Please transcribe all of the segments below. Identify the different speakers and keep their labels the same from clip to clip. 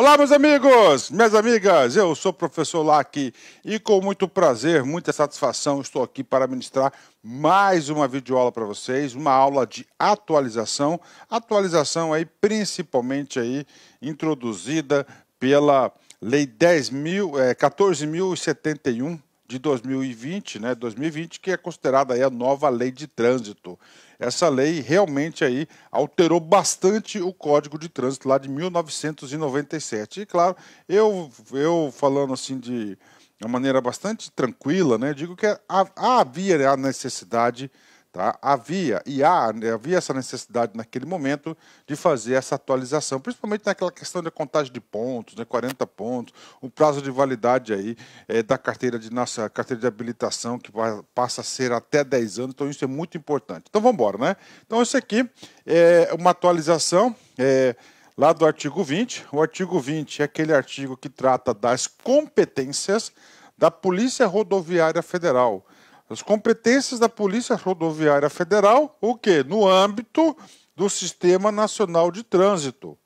Speaker 1: Olá, meus amigos, minhas amigas, eu sou o professor Lac e com muito prazer, muita satisfação, estou aqui para ministrar mais uma videoaula para vocês, uma aula de atualização, atualização aí principalmente aí introduzida pela Lei 10.000, é, 14.071 de 2020, né, 2020, que é considerada aí a nova lei de trânsito. Essa lei realmente aí alterou bastante o Código de Trânsito lá de 1997. E claro, eu eu falando assim de uma maneira bastante tranquila, né, digo que havia a necessidade Tá? Havia e há, né, havia essa necessidade naquele momento de fazer essa atualização, principalmente naquela questão da contagem de pontos, né, 40 pontos, o prazo de validade aí é, da carteira de nossa carteira de habilitação que vai, passa a ser até 10 anos, então isso é muito importante. Então vamos embora, né? Então isso aqui é uma atualização é, lá do artigo 20. O artigo 20 é aquele artigo que trata das competências da Polícia Rodoviária Federal as competências da Polícia Rodoviária Federal, o quê? No âmbito do Sistema Nacional de Trânsito.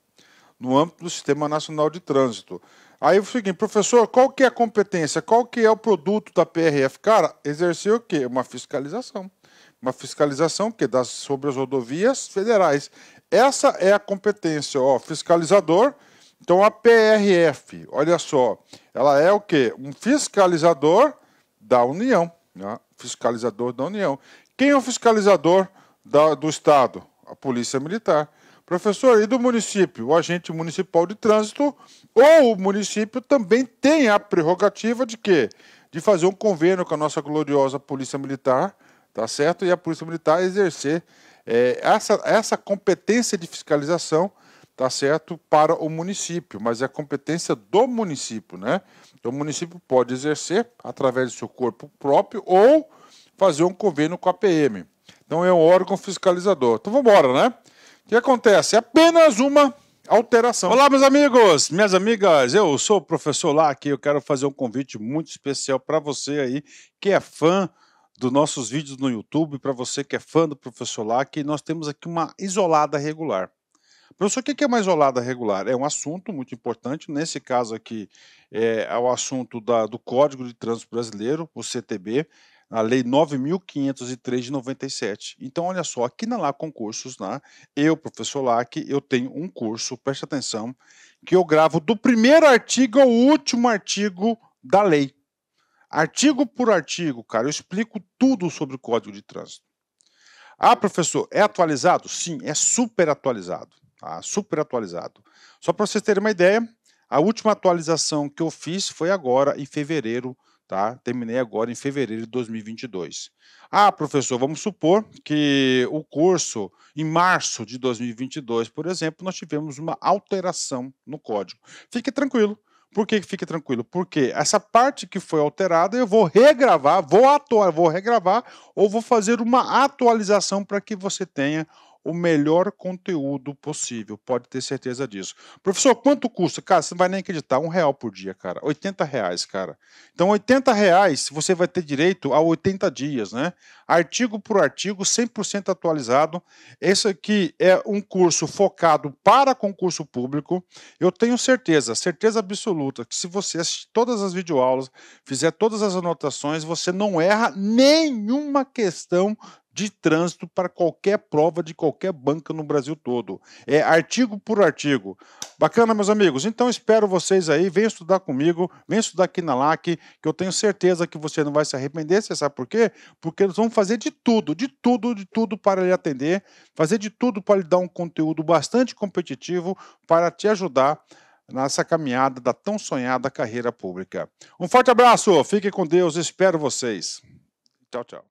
Speaker 1: No âmbito do Sistema Nacional de Trânsito. Aí eu fiquei, professor, qual que é a competência? Qual que é o produto da PRF? Cara, exercer o quê? Uma fiscalização. Uma fiscalização que das sobre as rodovias federais. Essa é a competência, ó, fiscalizador. Então a PRF, olha só, ela é o quê? Um fiscalizador da União. Né? fiscalizador da União. Quem é o fiscalizador da, do Estado? A Polícia Militar. Professor, e do município? O agente municipal de trânsito ou o município também tem a prerrogativa de quê? De fazer um convênio com a nossa gloriosa Polícia Militar, tá certo? E a Polícia Militar exercer é, essa, essa competência de fiscalização tá certo, para o município, mas é competência do município, né? Então, o município pode exercer através do seu corpo próprio ou fazer um convênio com a PM. Então, é um órgão fiscalizador. Então, vamos embora, né? O que acontece? Apenas uma alteração. Olá, meus amigos, minhas amigas. Eu sou o professor Lac e eu quero fazer um convite muito especial para você aí que é fã dos nossos vídeos no YouTube, para você que é fã do professor Lac. Nós temos aqui uma isolada regular. Professor, o que é uma isolada regular? É um assunto muito importante, nesse caso aqui é, é o assunto da, do Código de Trânsito Brasileiro, o CTB, a Lei 9.503 de 97. Então, olha só, aqui na Lá Concursos, né, eu, professor Lac, eu tenho um curso, preste atenção, que eu gravo do primeiro artigo ao último artigo da lei. Artigo por artigo, cara, eu explico tudo sobre o Código de Trânsito. Ah, professor, é atualizado? Sim, é super atualizado tá? super atualizado. Só para vocês terem uma ideia, a última atualização que eu fiz foi agora em fevereiro, tá? Terminei agora em fevereiro de 2022. Ah, professor, vamos supor que o curso em março de 2022, por exemplo, nós tivemos uma alteração no código. Fique tranquilo. Por que fique tranquilo? Porque essa parte que foi alterada eu vou regravar, vou atuar, vou regravar ou vou fazer uma atualização para que você tenha o melhor conteúdo possível. Pode ter certeza disso. Professor, quanto custa? Cara, você não vai nem acreditar. Um real por dia, cara. 80 reais, cara. Então, 80 reais, você vai ter direito a 80 dias, né? Artigo por artigo, 100% atualizado. Esse aqui é um curso focado para concurso público. Eu tenho certeza, certeza absoluta, que se você assistir todas as videoaulas, fizer todas as anotações, você não erra nenhuma questão de trânsito para qualquer prova de qualquer banca no Brasil todo. É artigo por artigo. Bacana, meus amigos? Então espero vocês aí. Venham estudar comigo, venham estudar aqui na LAC, que eu tenho certeza que você não vai se arrepender. Você sabe por quê? Porque nós vamos fazer de tudo, de tudo, de tudo para lhe atender, fazer de tudo para lhe dar um conteúdo bastante competitivo para te ajudar nessa caminhada da tão sonhada carreira pública. Um forte abraço, fiquem com Deus, espero vocês. Tchau, tchau.